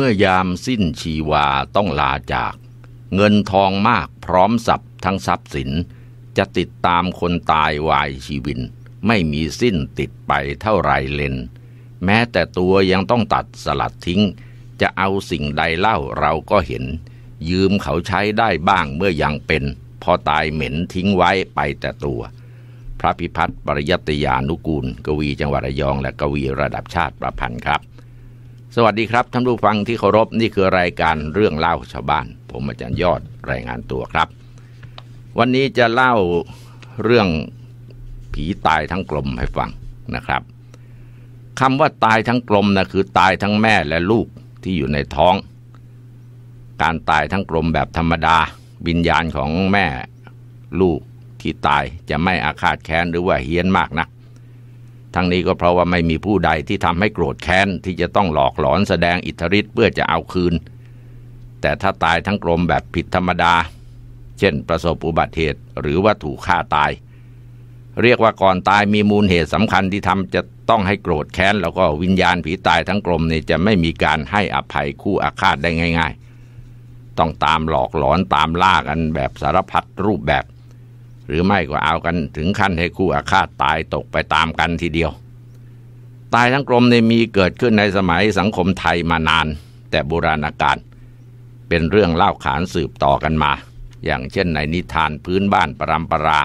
มื่อยามสิ้นชีวาต้องลาจากเงินทองมากพร้อมสับทั้งทรัพย์สิน จะติดตามคนตายวายชีวินไม่มีสิ้นติดไปเท่าไรเลน แม้แต่ตัวยังต้องตัดสลัดทิ้งจะเอาสิ่งใดเล่าเราก็เห็น ยืมเขาใช้ได้บ้างเมื่อยังเป็น พอตายเหม็นทิ้งไว้ไปแต่ตัว พระพิพัฒน์ปริยติยานุกูลกวีจังหวัดระยอง และกวีระดับชาติประพันธ์ครับสวัสดีครับท่านผู้ฟังที่เคารพนี่คือรายการเรื่องเล่าชาวบ้าน ผมอาจารย์ยอดรายงานตัวครับ วันนี้จะเล่าเรื่องผีตายทั้งกลมให้ฟังนะครับคำว่าตายทั้งกลมนะคือตายทั้งแม่และลูกที่อยู่ในท้อง การตายทั้งกลมแบบธรรมดาวิญญาณของแม่ลูกที่ตายจะไม่อาฆาตแค้นหรือว่าเฮี้ยนมากนักทั้งนี้ก็เพราะว่าไม่มีผู้ใดที่ทำให้โกรธแค้นที่จะต้องหลอกหลอนแสดงอิทธิฤทธิ์เพื่อจะเอาคืน แต่ถ้าตายทั้งกรมแบบผิดธรรมดา เช่นประสบอุบัติเหตุ หรือว่าถูกฆ่าตาย เรียกว่าก่อนตายมีมูลเหตุสำคัญที่ทำจะต้องให้โกรธแค้น แล้วก็วิญญาณผีตายทั้งกรมนี่จะไม่มีการให้อภัยคู่อาฆาตได้ง่าย ๆ ต้องตามหลอกหลอนตามล่ากันแบบสารพัดรูปแบบหรือไม่ก็เอากันถึงขั้นให้คู่อาฆาตตายตกไปตามกันทีเดียว ตายทั้งกลมในมีเกิดขึ้นในสมัยสังคมไทยมานานแต่โบราณกาลเป็นเรื่องเล่าขานสืบต่อกันมา อย่างเช่นในนิทานพื้นบ้านปรำปรา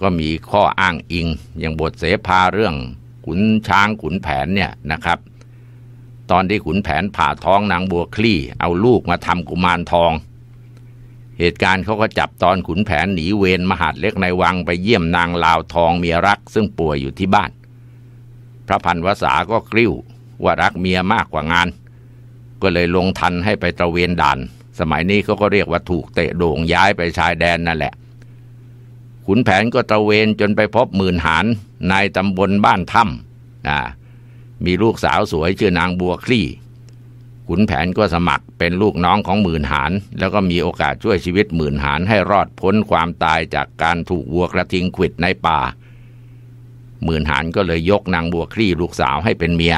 ก็มีข้ออ้างอิง อย่างบทเสภาเรื่องขุนช้างขุนแผนเนี่ยนะครับ ตอนที่ขุนแผนผ่าท้องนางบัวคลี่ เอาลูกมาทำกุมารทองเหตุการณ์เขาก็จับตอนขุนแผนหนีเวรมหาดเล็กในวังไปเยี่ยมนางลาวทองเมียรักซึ่งป่วยอยู่ที่บ้าน พระพันวษาก็กริ้วว่ารักเมียมากกว่างาน ก็เลยลงทันให้ไปตระเวนด่าน สมัยนี้เขาก็เรียกว่าถูกเตะโด่งย้ายไปชายแดนนั่นแหละ ขุนแผนก็ตระเวนจนไปพบหมื่นหานนายตำบลบ้านถ้ำมีลูกสาวสวยชื่อนางบัวคลี่ขุนแผนก็สมัครเป็นลูกน้องของหมื่นหานแล้วก็มีโอกาสช่วยชีวิตหมื่นหานให้รอดพ้นความตายจากการถูกวัวกระทิงขิดในป่าหมื่นหานก็เลยยกนางบัวคลี่ลูกสาวให้เป็นเมีย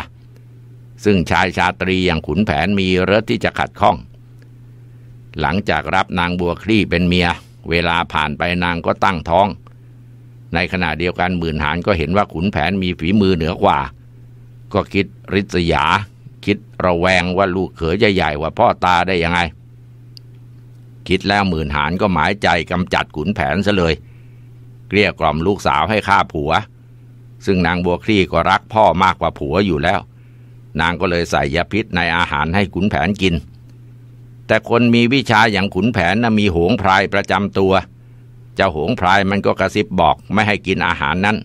ซึ่งชายชาตรีอย่างขุนแผนมีเรศที่จะขัดข้อง หลังจากรับนางบัวคลี่เป็นเมีย เวลาผ่านไปนางก็ตั้งท้อง ในขณะเดียวกันหมื่นหานก็เห็นว่าขุนแผนมีฝีมือเหนือกว่า ก็คิดริษยาระแวงว่าลูกเขยจะใหญ่ๆว่าพ่อตาได้ยังไง คิดแล้วหมื่นหานก็หมายใจกำจัดขุนแผนซะเลย เกลี้ยกล่อมลูกสาวให้ฆ่าผัว ซึ่งนางบัวคลี่ก็รักพ่อมากกว่าผัวอยู่แล้ว นางก็เลยใส่ยาพิษในอาหารให้ขุนแผนกิน แต่คนมีวิชาอย่างขุนแผนนะ่ะมีหงพรายประจำตัว เจ้าหงพรายมันก็กระซิบบอกไม่ให้กินอาหารนั้น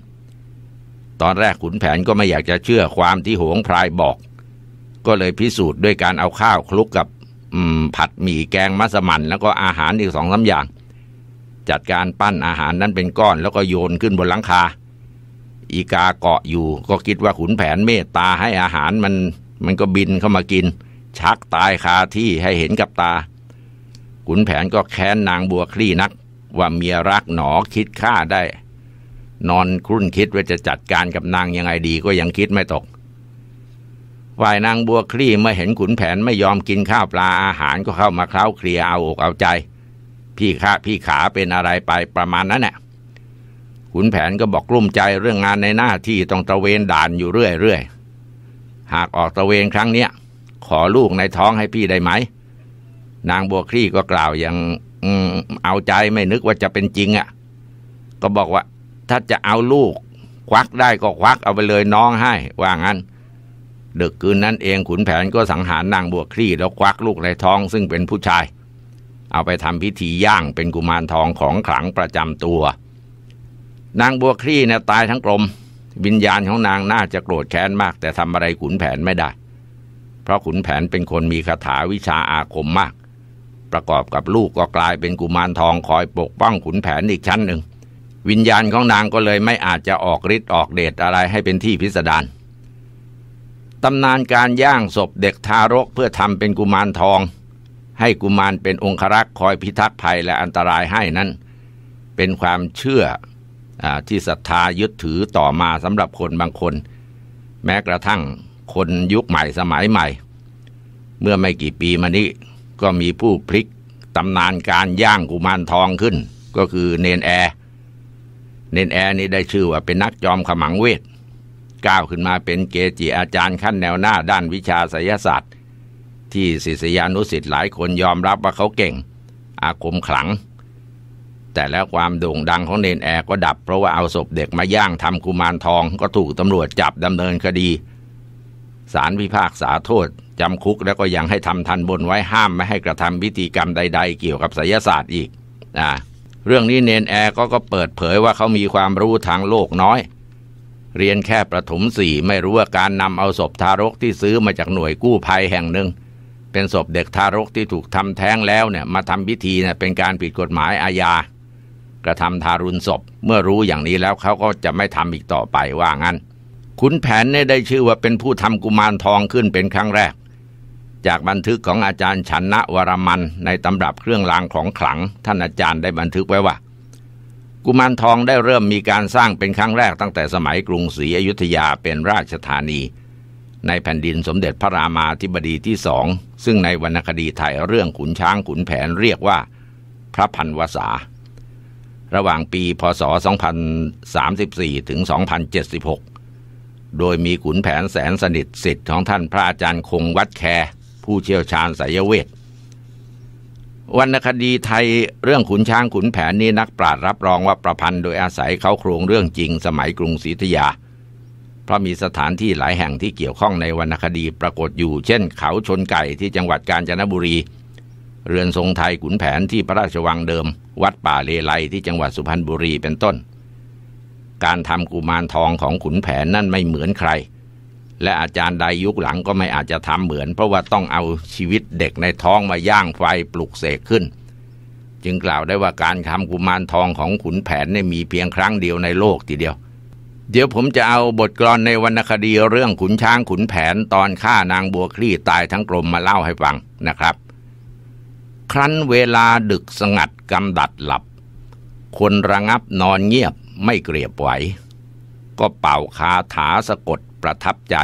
ตอนแรกขุนแผนก็ไม่อยากจะเชื่อความที่หงพรายบอกก็เลยพิสูจน์ด้วยการเอาข้าวคลุกกับผัดหมี่แกงมัสมั่น แล้วก็อาหารอีกสองสาอย่าง จัดการปั้นอาหารนั้นเป็นก้อนแล้วก็โยนขึ้นบนหลังคาอีกาเกาะอยู่ก็คิดว่าขุนแผนเมตตาให้อาหารมันมันก็บินเข้ามากิน ชักตายคาที่ให้เห็นกับตา ขุนแผนก็แค้นนางบัวคลี่นัก ว่าเมียรักหนอคิดฆ่าได้ นอนครุ่นคิดว่าจะจัดการกับนางยังไงดี ก็ยังคิดไม่ตกฝ่ายนางบัวคลี่เมื่อเห็นขุนแผนไม่ยอมกินข้าวปลาอาหารก็เข้ามาเคล้าเคลียเอาอกเอาใจ พี่ข้าพี่ขาเป็นอะไรไปประมาณนั้นแหละขุนแผนก็บอกกลุ้มใจเรื่องงานในหน้าที่ต้องตะเวนด่านอยู่เรื่อยๆหากออกตะเวน ครั้งเนี้ยขอลูกในท้องให้พี่ได้ไหม นางบัวคลี่ก็กล่าวอย่างเอาใจไม่นึกว่าจะเป็นจริงอะ่ะก็บอกว่าถ้าจะเอาลูก ควักได้ก็ควักเอาไปเลยน้องให้ ว่างั้นดึกคืนนั้นเองขุนแผนก็สังหารนางบัวคลี่แล้วควักลูกในท้องซึ่งเป็นผู้ชาย เอาไปทำพิธีย่างเป็นกุมารทองของขลังประจำตัว นางบัวคลี่เนี่ยตายทั้งกลมวิญญาณของนางน่าจะโกรธแค้นมาก แต่ทำอะไรขุนแผนไม่ได้ เพราะขุนแผนเป็นคนมีคาถาวิชาอาคมมาก ประกอบกับลูกก็กลายเป็นกุมารทอง คอยปกป้องขุนแผนอีกชั้นหนึ่ง วิญญาณของนางก็เลยไม่อาจจะออกฤทธิ์ออกเดชอะไรให้เป็นที่พิสดารตำนานการย่างศพเด็กทารกเพื่อทำเป็นกุมารทอง ให้กุมารเป็นองครักษ์คอยพิทักษ์ภัยและอันตรายให้นั้น เป็นความเชื่ออที่ศรัทธายึดถือต่อมาสำหรับคนบางคน แม้กระทั่งคนยุคใหม่สมัยใหม่ เมื่อไม่กี่ปีมานี้ก็มีผู้พลิก ตำนานการย่างกุมารทองขึ้น ก็คือเนนแอ เนนแอนี่ได้ชื่อว่าเป็นนักจอมขมังเวทก้าวขึ้นมาเป็นเกจิอาจารย์ขั้นแนวหน้าด้านวิชาศสยศาสตร์ ที่ศิษยานุศิษย์หลายคนยอมรับว่าเขาเก่ง อาคมขลัง แต่แล้วความโด่งดังของเนนแอร์ก็ดับเพราะว่าเอาศพเด็กมาย่างทำกุมารทองก็ถูกตำรวจจับดำเนินคดี สารพิพากษาโทษจำคุกแล้วก็ยังให้ทำทันบนไว้ห้ามไม่ให้กระทำพิธีกรรมใด ๆ เกี่ยวกับศสยศาสตร์อีกอ่าเรื่องนี้เนนแอร์ก็ก็เปิดเผยว่าเขามีความรู้ทางโลกน้อยเรียนแค่ประถมสี่ไม่รู้ว่าการนำเอาศพทารกที่ซื้อมาจากหน่วยกู้ภัยแห่งหนึ่ง เป็นศพเด็กทารกที่ถูกทำแท้งแล้วเนี่ยมาทำพิธีเนี่ยเป็นการผิดกฎหมายอาญา กระทำทารุณศพเมื่อรู้อย่างนี้แล้วเขาก็จะไม่ทำอีกต่อไปว่างั้นขุนแผนเนี่ยได้ชื่อว่าเป็นผู้ทำกุมารทองขึ้นเป็นครั้งแรก จากบันทึกของอาจารย์ชันนะวรมัน ในตำรับเครื่องรางของขลังท่านอาจารย์ได้บันทึกไว้ว่ากุมารทองได้เริ่มมีการสร้างเป็นครั้งแรกตั้งแต่สมัยกรุงศรีอยุธยาเป็นราชธานี ในแผ่นดินสมเด็จพระรามาธิบดีที่สอง ซึ่งในวรรณคดีไทยเรื่องขุนช้างขุนแผนเรียกว่าพระพันวษาระหว่างปีพศ2034ถึง2076 โดยมีขุนแผนแสนสนิทสิทธิ์ของท่านพระอาจารย์คงวัดแค ผู้เชี่ยวชาญสายเวทวรรณคดีไทยเรื่องขุนช้างขุนแผนนี้นักปราชญ์รับรองว่าประพันธ์โดยอาศัยเขาโครงเรื่องจริงสมัยกรุงศรีธยา เพราะมีสถานที่หลายแห่งที่เกี่ยวข้องในวรรณคดีปรากฏอยู่ เช่นเขาชนไก่ที่จังหวัดกาญจนบุรี เรือนทรงไทยขุนแผนที่พระราชวังเดิม วัดป่าเลไลที่จังหวัดสุพรรณบุรีเป็นต้น การทำกุมารทองของขุนแผนนั่นไม่เหมือนใครและอาจารย์ใดยุคหลังก็ไม่อาจจะทำเหมือน เพราะว่าต้องเอาชีวิตเด็กในท้องมาย่างไฟปลุกเสกขึ้น จึงกล่าวได้ว่าการทำกุมารทองของขุนแผนเนี่ยมีเพียงครั้งเดียวในโลกทีเดียว เดี๋ยวผมจะเอาบทกลอนในวรรณคดีเรื่องขุนช้างขุนแผนตอนฆ่านางบัวคลี่ตายทั้งกลมมาเล่าให้ฟังนะครับ ครั้นเวลาดึกสงัดกำดัดหลับ คนระงับนอนเงียบไม่เกลียบไหวก็เป่าคาถาสะกดประทับใจ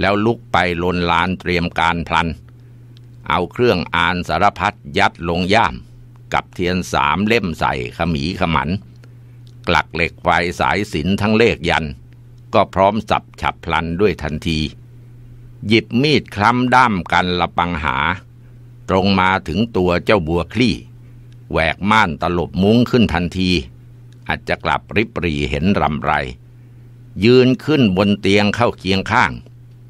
แล้วลุกไปลนลานเตรียมการพลัน เอาเครื่องอ่านสารพัดยัดลงย่ามกับเทียนสามเล่มใส่ขมีขมัน กลักเหล็กไฟสายสินทั้งเลขยัน ก็พร้อมสับฉับพลันด้วยทันที หยิบมีดคล้ำด้ามกันละปังหา ตรงมาถึงตัวเจ้าบัวคลี่แหวกม่านตลบมุ้งขึ้นทันที อาจจะกลับริบรีเห็นรำไรยืนขึ้นบนเตียงเข้าเคียงข้าง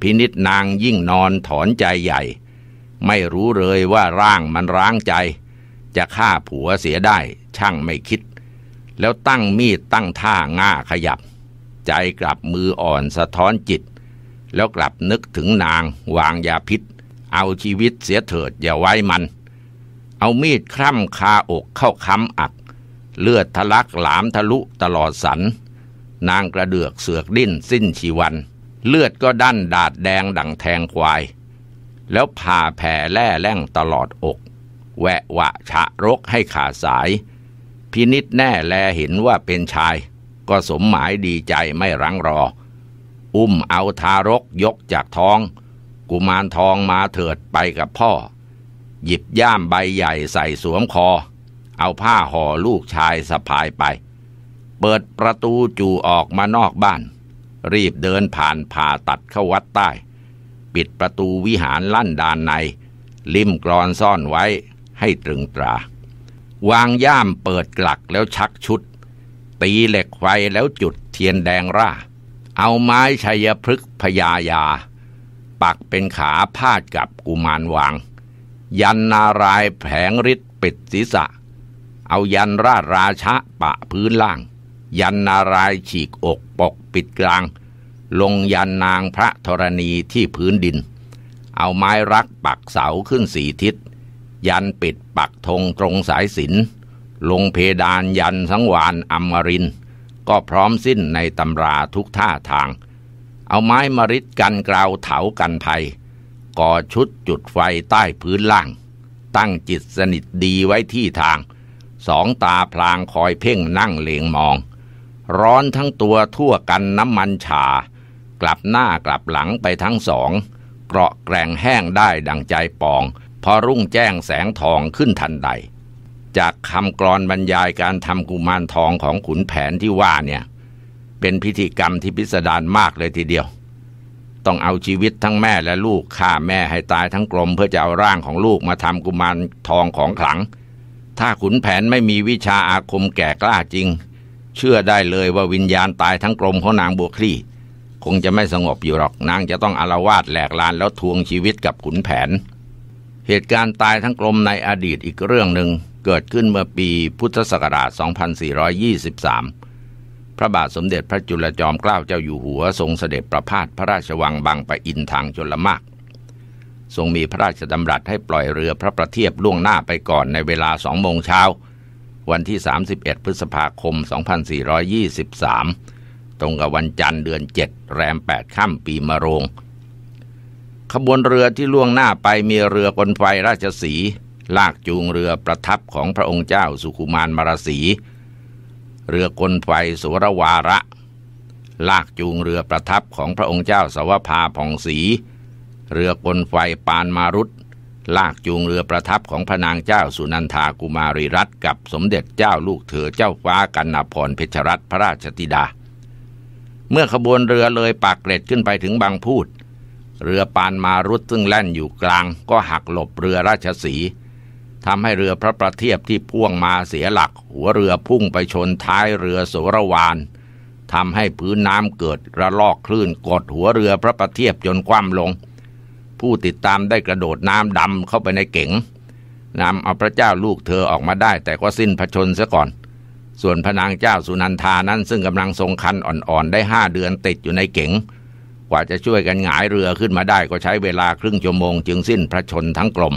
พินิษนางยิ่งนอนถอนใจใหญ่ ไม่รู้เลยว่าร่างมันร้างใจ จะฆ่าผัวเสียได้ช่างไม่คิด แล้วตั้งมีดตั้งท่าง่าขยับใจกลับมืออ่อนสะท้อนจิต แล้วกลับนึกถึงนางวางยาพิษ เอาชีวิตเสียเถิดอย่าไว้มัน เอามีดคร่ำคาอกเข้าค้ำอัก เลือดทะลักหลามทะลุตลอดสันนางกระเดือกเสือกดิ้นสิ้นชีวัน เลือดก็ดั้นดาดแดงดังแทงควาย แล้วผ่าแผ่แล่แล่งตลอดอก แวะวะฉะรกให้ขาสาย พินิษแน่แลเห็นว่าเป็นชาย ก็สมหมายดีใจไม่รังรอ อุ้มเอาทารกยกจากท้อง กุมารทองมาเถิดไปกับพ่อ หยิบย่ามใบใหญ่ใส่สวมคอ เอาผ้าห่อลูกชายสะพายไปเปิดประตูจู่ออกมานอกบ้าน รีบเดินผ่านผ่าตัดเข้าวัดใต้ ปิดประตูวิหารลั่นดานใน ลิ่มกรอนซ่อนไว้ให้ตรึงตรา วางย่ามเปิดกลักแล้วชักชุด ตีเหล็กไฟแล้วจุดเทียนแดงร่า เอาไม้ชัยพฤกษ์พยายา ปักเป็นขาพาดกับกุมารวาง ยันนารายแผงฤทธิ์ปิดศีรษะ เอายันราชราชะปะพื้นล่างยันนารายฉีกอกปกปิดกลาง ลงยันนางพระธรณีที่พื้นดิน เอาไม้รักปักเสาขึ้นสีทิศยันปิดปักธงตรงสายสินลงเพดานยันสังวานอมริน ก็พร้อมสิ้นในตำราทุกท่าทาง เอาไม้มริดกันกราวเถากันภัย ก่อชุดจุดไฟใต้พื้นล่าง ตั้งจิตสนิทดีไว้ที่ทาง สองตาพลางคอยเพ่งนั่งเลงมองร้อนทั้งตัวทั่วกันน้ำมันฉากลับหน้ากลับหลังไปทั้งสองเกราะแกร่งแห้งได้ดังใจปอง พอรุ่งแจ้งแสงทองขึ้นทันใด จากคำกรอนบรรยายการทำกุมารทองของขุนแผนที่ว่าเนี่ย เป็นพิธีกรรมที่พิสดารมากเลยทีเดียว ต้องเอาชีวิตทั้งแม่และลูกฆ่าแม่ให้ตายทั้งกลมเพื่อจะเอาร่างของลูกมาทำกุมารทองของขลัง ถ้าขุนแผนไม่มีวิชาอาคมแก่กล้าจริงเชื่อได้เลยว่าวิญญาณตายทั้งกลมของนางบัวคลี่ คงจะไม่สงบอยู่หรอก นางจะต้องอารวาสแหลกลานแล้วทวงชีวิตกับขุนแผน เหตุการณ์ตายทั้งกลมในอดีตอีกเรื่องหนึ่ง เกิดขึ้นเมื่อปีพุทธศักราช 2423 พระบาทสมเด็จพระจุลจอมเกล้าเจ้าอยู่หัวทรงเสด็จประพาสพระราชวังบางปะอินทางชนละมาก ทรงมีพระราชดำรัสให้ปล่อยเรือพระประเทียบล่วงหน้าไปก่อนในเวลาสองโมงเช้าวันที่ 31 พฤษภาคม 2423 ตรงกับวันจันทร์ เดือน 7 แรม8ค่ำปีมะโรง ขบวนเรือที่ล่วงหน้าไปมีเรือกลไฟราชสีลากจูงเรือประทับของพระองค์เจ้าสุขุมานมารสี เรือกลไฟสุรวาระ ลากจูงเรือประทับของพระองค์เจ้าสวภาผ่องศรี เรือกลไฟปานมารุตลากจูงเรือประทับของพระนางเจ้าสุนันทากุมารีรัตน์กับสมเด็จเจ้าลูกเธอเจ้าฟ้ากันนาพรเพชรรัตพระราชธิดา เมื่อขบวนเรือเลยปากเกร็ดขึ้นไปถึงบางพูดเรือปานมารุดซึ่งแล่นอยู่กลาง ก็หักหลบเรือราชสีทำให้เรือพระประเทียบที่พ่วงมาเสียหลัก หัวเรือพุ่งไปชนท้ายเรือโสระวานทำให้พื้นน้ำเกิดระลอกคลื่นกดหัวเรือพระประเทียบจนคว่ำลงผู้ติดตามได้กระโดดน้ำดำเข้าไปในเก๋งนำเอาพระเจ้าลูกเธอออกมาได้แต่ก็สิ้นพระชนซะก่อน ส่วนพนางเจ้าสุนันทานั้น ซึ่งกำลังทรงคันอ่อนๆ ได้ห้าเดือนติดอยู่ในเก๋งกว่าจะช่วยกันหงายเรือขึ้นมาได้ก็ใช้เวลาครึ่งชั่วโมง จึงสิ้นพระชนทั้งกลม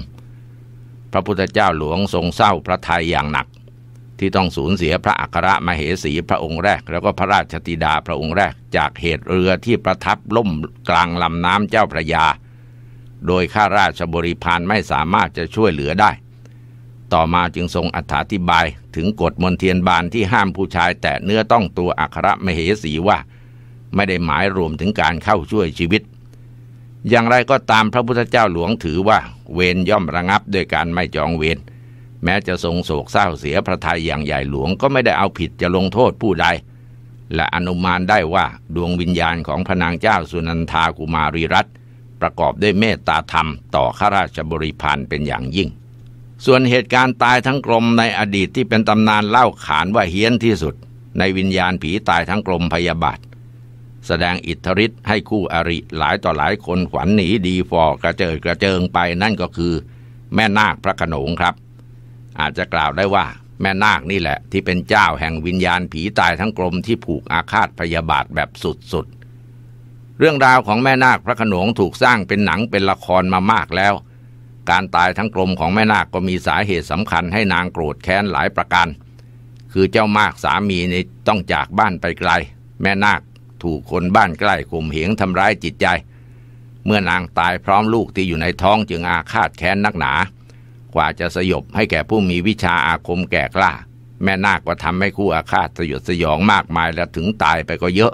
พระพุทธเจ้าหลวงทรงเศร้าพระทัยอย่างหนัก ที่ต้องสูญเสียพระอัครมเหสีพระองค์แรก แล้วก็พระราชธิดาพระองค์แรก จากเหตุเรือที่ประทับล่มกลางลำน้ำเจ้าพระยาโดยข้าราชบริพารไม่สามารถจะช่วยเหลือได้ ต่อมาจึงทรงอธิบายถึงกฎมนเทียนบานที่ห้ามผู้ชายแตะเนื้อต้องตัวอัครมเหสีว่า ไม่ได้หมายรวมถึงการเข้าช่วยชีวิต อย่างไรก็ตามพระพุทธเจ้าหลวงถือว่าเวรย่อมระงับด้วยการไม่จองเวรแม้จะทรงโศกเศร้าเสียพระทัยอย่างใหญ่หลวงก็ไม่ได้เอาผิดจะลงโทษผู้ใด และอนุมานได้ว่าดวงวิญญาณของพระนางเจ้าสุนันทากุมารีรัตน์ประกอบด้วยเมตตาธรรมต่อข้าราชบริพารเป็นอย่างยิ่ง ส่วนเหตุการณ์ตายทั้งกลมในอดีตที่เป็นตำนานเล่าขานว่าเฮี้ยนที่สุด ในวิญญาณผีตายทั้งกลมพยาบาทแสดงอิทธิฤทธิ์ให้คู่อริหลายต่อหลายคนขวัญหนีดีฟอกระเจิดกระเจิงไปนั่นก็คือ แม่นาคพระขนงครับ อาจจะกล่าวได้ว่าแม่นาคนี่แหละ ที่เป็นเจ้าแห่งวิญญาณผีตายทั้งกลมที่ผูกอาฆาตพยาบาทแบบสุดๆเรื่องราวของแม่นาคพระขนงถูกสร้างเป็นหนังเป็นละครมามากแล้ว การตายทั้งกลมของแม่นาคก็มีสาเหตุสำคัญให้นางโกรธแค้นหลายประการคือเจ้ามากสามีในต้องจากบ้านไปไกล แม่นาคถูกคนบ้านใกล้ข่มเหงทำร้ายจิตใจ เมื่อนางตายพร้อมลูกที่อยู่ในท้องจึงอาฆาตแค้นนักหนา กว่าจะสยบให้แก่ผู้มีวิชาอาคมแก่กล้าแม่นาคก็ทำให้คู่อาฆาตสยดสยองมากมายและถึงตายไปก็เยอะ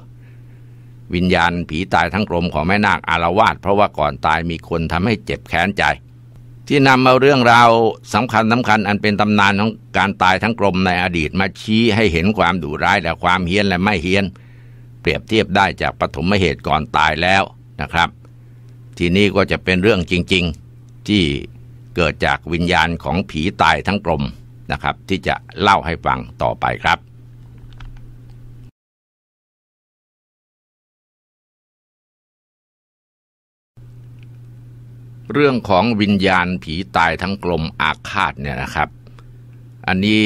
วิญญาณผีตายทั้งกลมของแม่นาคอารวาสเพราะว่าก่อนตายมีคนทำให้เจ็บแค้นใจ ที่นำมาเรื่องราวสำคัญสำคัญอันเป็นตำนานของการตายทั้งกลมในอดีตมาชี้ให้เห็นความดุร้ายและความเฮี้ยนและไม่เฮี้ยนเปรียบเทียบได้จากปฐมเหตุก่อนตายแล้วนะครับ ทีนี้ก็จะเป็นเรื่องจริง ๆ ที่เกิดจากวิญญาณของผีตายทั้งกลมนะครับ ที่จะเล่าให้ฟังต่อไปครับเรื่องของวิญญาณผีตายทั้งกลมอาฆาตเนี่ยนะครับ อันนี้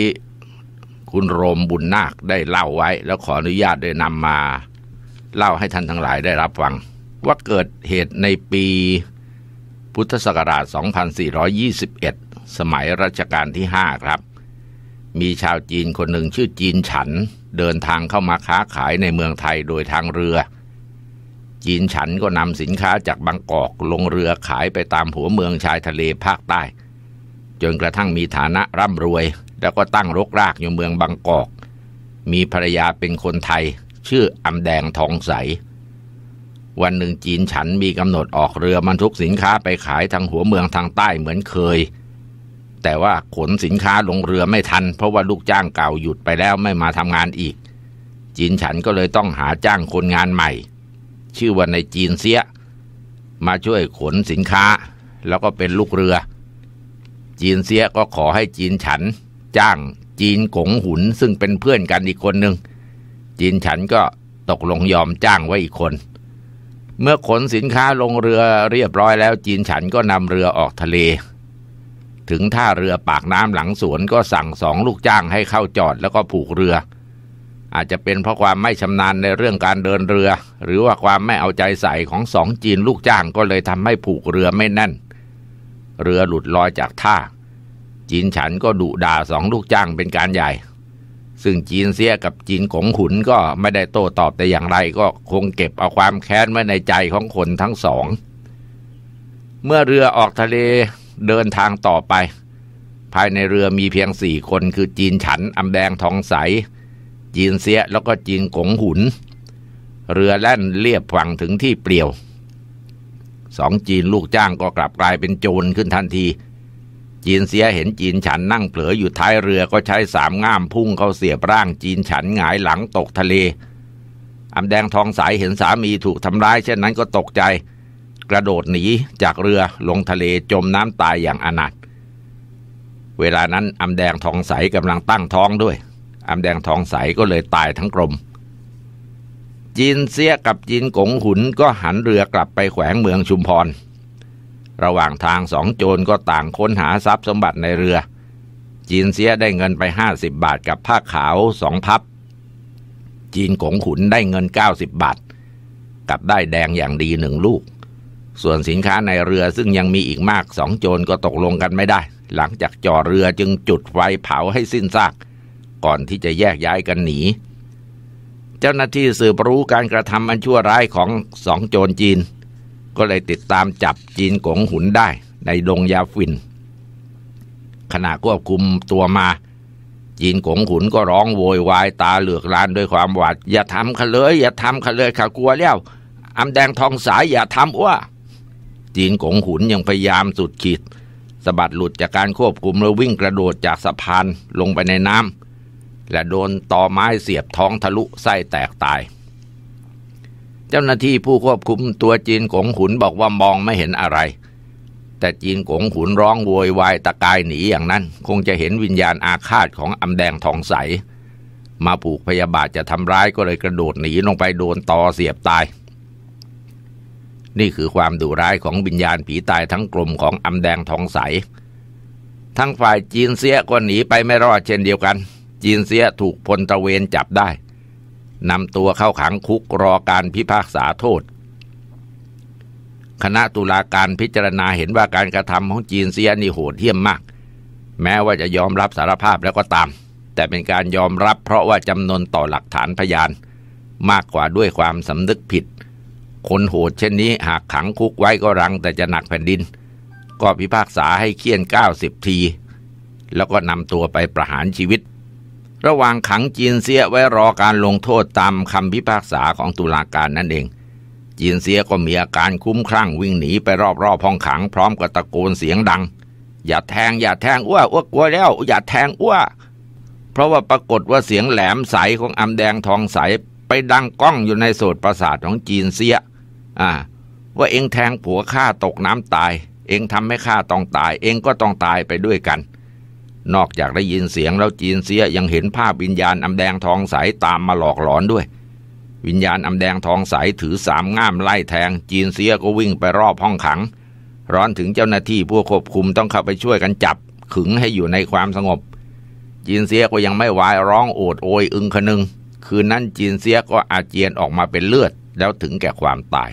คุณโรมบุญนาคได้เล่าไว้ แล้วขออนุญาตได้นำมาเล่าให้ท่านทั้งหลายได้รับฟัง ว่าเกิดเหตุในปีพุทธศักราช 2421 สมัยรัชกาลที่ 5 ครับ มีชาวจีนคนหนึ่งชื่อจีนฉันเดินทางเข้ามาค้าขายในเมืองไทยโดยทางเรือจีนฉันก็นำสินค้าจากบางกอกลงเรือขายไปตามหัวเมืองชายทะเลภาคใต้ จนกระทั่งมีฐานะร่ำรวย แล้วก็ตั้งรกรากอยู่เมืองบางกอก มีภรรยาเป็นคนไทย ชื่ออำแดงทองใส วันหนึ่งจีนฉันมีกำหนดออกเรือบรรทุกสินค้าไปขายทางหัวเมืองทางใต้เหมือนเคย แต่ว่าขนสินค้าลงเรือไม่ทันเพราะว่าลูกจ้างเก่าหยุดไปแล้วไม่มาทำงานอีกจีนฉันก็เลยต้องหาจ้างคนงานใหม่ชื่อว่าในจีนเสียมาช่วยขนสินค้าแล้วก็เป็นลูกเรือ จีนเสียก็ขอให้จีนฉัน จ้างจีนกงหุน ซึ่งเป็นเพื่อนกันอีกคนหนึ่งจีนฉันก็ตกลงยอมจ้างไว้อีกคน เมื่อขนสินค้าลงเรือเรียบร้อยแล้ว จีนฉันก็นำเรือออกทะเล ถึงท่าเรือปากน้ำหลังสวนก็สั่งสองลูกจ้างให้เข้าจอดแล้วก็ผูกเรืออาจจะเป็นเพราะความไม่ชำนาญในเรื่องการเดินเรือ หรือว่าความไม่เอาใจใส่ของสองจีนลูกจ้างก็เลยทำให้ผูกเรือไม่แน่น เรือหลุดลอยจากท่าจีนฉันก็ดุด่าสองลูกจ้างเป็นการใหญ่ ซึ่งจีนเสียกับจีนขงขุนก็ไม่ได้โต้ตอบแต่อย่างไร ก็คงเก็บเอาความแค้นไว้ในใจของคนทั้งสอง เมื่อเรือออกทะเลเดินทางต่อไป ภายในเรือมีเพียงสี่คนคือจีนฉันอำแดงทองใสจีนเสียแล้วก็จีนขงหุน เรือแล่นเรียบฝั่งถึงที่เปลี่ยวสองจีนลูกจ้างก็กลับกลายเป็นโจรขึ้นทันที จีนเสียเห็นจีนฉันนั่งเผลออยู่ท้ายเรือก็ใช้สามง่ามพุ่งเข้าเสียบร่าง จีนฉันหงายหลังตกทะเลอำแดงทองสายเห็นสามีถูกทำร้าย เช่นนั้นก็ตกใจกระโดดหนีจากเรือลงทะเลจมน้ำตายอย่างอนาถเวลานั้นอำแดงทองใสกำลังตั้งท้องด้วยอามแดงทองใสก็เลยตายทั้งกรม จีนเสียกับจีนกงหุนก็หันเรือกลับไปแขวงเมืองชุมพร ระหว่างทางสองโจรก็ต่างค้นหาทรัพย์สมบัติในเรือ จีนเสียได้เงินไปห้าสิบบาทกับผ้าขาวสองพับ จีนกงหุนได้เงินเก้าสิบบาทกับได้แดงอย่างดีหนึ่งลูก ส่วนสินค้าในเรือซึ่งยังมีอีกมากสองโจรก็ตกลงกันไม่ได้ หลังจากจ่อเรือจึงจุดไฟเผาให้สิ้นซากก่อนที่จะแยกย้ายกันหนี เจ้าหน้าที่สืบรู้การกระทำอันชั่วร้ายของสองโจรจีน ก็เลยติดตามจับจีนกงหุนได้ในดงยาฟิน ขณะควบคุมตัวมา จีนกงหุนก็ร้องโวยวายตาเหลือกลานด้วยความหวาด อย่าทำขเลย อย่าทำขเลยข้ากลัวแล้วอำแดงทองสายอย่าทำว่า จีนกงหุนยังพยายามสุดขีดสะบัดหลุดจากการควบคุมแล้ววิ่งกระโดดจากสะพานลงไปในน้ำและโดนตอไม้เสียบท้องทะลุไส้แตกตาย เจ้าหน้าที่ผู้ควบคุม ตัวจีนกงหุนบอกว่ามองไม่เห็นอะไร แต่จีนกงหุนร้องโวยวายตะกายหนีอย่างนั้น คงจะเห็นวิญญาณอาฆาตของอำแดงทองใสมาผูกพยาบาทจะทำร้ายก็เลยกระโดดหนีลงไปโดนตอเสียบตาย นี่คือความดุร้ายของวิญญาณผีตายทั้งกลุ่มของอำแดงทองใส ทั้งฝ่ายจีนเสีย ก็หนีไปไม่รอดเช่นเดียวกันจีนเซียถูกพลตะเวนจับได้นำตัวเข้าขังคุกรอการพิพากษาโทษ คณะตุลาการพิจารณาเห็นว่าการกระทำของจีนเซียนี่โหดเหี้ยมมาก แม้ว่าจะยอมรับสารภาพแล้วก็ตาม แต่เป็นการยอมรับเพราะว่าจำนวนต่อหลักฐานพยาน มากกว่าด้วยความสำนึกผิด คนโหดเช่นนี้หากขังคุกไว้ก็รังแต่จะหนักแผ่นดิน ก็พิพากษาให้เคี่ยน90ที แล้วก็นำตัวไปประหารชีวิตระหว่างขังจีนเสียไว้รอการลงโทษตามคำพิพากษาของตุลาการนั่นเองจีนเสียก็มีอาการคุ้มคลั่งวิ่งหนีไปรอบๆห้องขัง พร้อมกับตะโกนเสียงดัง อย่าแทงอย่าแทงอ้วอ้วกลัวแล้ว อย่าแทงอ้วเพราะว่าปรากฏว่าเสียงแหลมใสของอำแดงทองใสไปดังก้องอยู่ในโสตประสาทของจีนเสียอ่าว่าเองแทงผัวข้าตกน้ำตาย เองทำให้ข้าต้องตาย เองก็ต้องตายไปด้วยกันนอกจากได้ยินเสียงแล้วจีนเสียยังเห็นภาพวิญญาณอำแดงทองใสตามมาหลอกหลอนด้วย วิญญาณอำแดงทองใสถือสามง่ามไล่แทง จีนเสียก็วิ่งไปรอบห้องขัง ร้อนถึงเจ้าหน้าที่ผู้ควบคุมต้องเข้าไปช่วยกันจับขึงให้อยู่ในความสงบ จีนเสียก็ยังไม่วายร้องโอดโอยอึงคนึง คืนนั้นจีนเสียก็อาเจียนออกมาเป็นเลือดแล้วถึงแก่ความตาย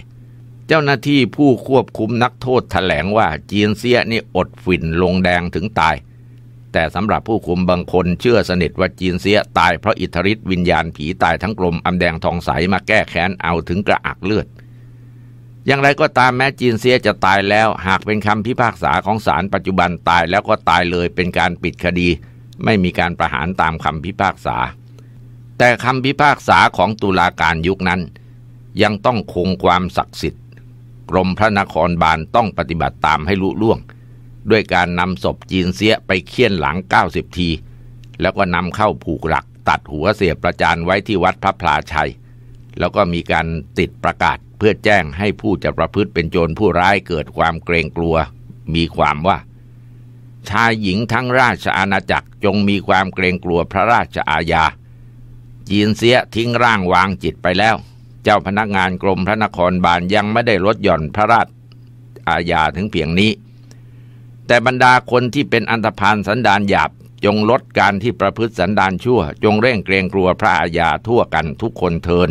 เจ้าหน้าที่ผู้ควบคุมนักโทษถแถลงว่าจีนเสียนี่อดฝิ่นลงแดงถึงตายแต่สำหรับผู้คุมบางคนเชื่อสนิทว่าจีนเสียตายเพราะอิทธิฤทธิ์วิญญาณผี ตายทั้งกลมอำแดงทองใสมาแก้แค้นเอาถึงกระอักเลือด อย่างไรก็ตามแม้จีนเสียจะตายแล้วหากเป็นคำพิพากษาของศาลปัจจุบันตายแล้วก็ตายเลยเป็นการปิดคดี ไม่มีการประหารตามคำพิพากษา แต่คำพิพากษาของตุลาการยุคนั้น ยังต้องคงความศักดิ์สิทธิ์กรมพระนครบาลต้องปฏิบัติตามให้ลุล่วงด้วยการนำศพจีนเสียไปเคี่ยนหลัง90ที แล้วก็นำเข้าผูกหลักตัดหัวเสียประจานไว้ที่วัดพระพลาชัย แล้วก็มีการติดประกาศเพื่อแจ้งให้ผู้จะประพฤติเป็นโจรผู้ร้ายเกิดความเกรงกลัว มีความว่าชายหญิงทั้งราชอาณาจักรจงมีความเกรงกลัวพระราชอาญา จีนเสียทิ้งร่างวางจิตไปแล้ว เจ้าพนักงานกรมพระนครบาลยังไม่ได้ลดหย่อนพระราชอาญาถึงเพียงนี้แต่บรรดาคนที่เป็นอันธพาลสันดานหยาบ จงลดการที่ประพฤติสันดานชั่ว จงเร่งเกรงกลัวพระอาญาทั่วกันทุกคนเทิน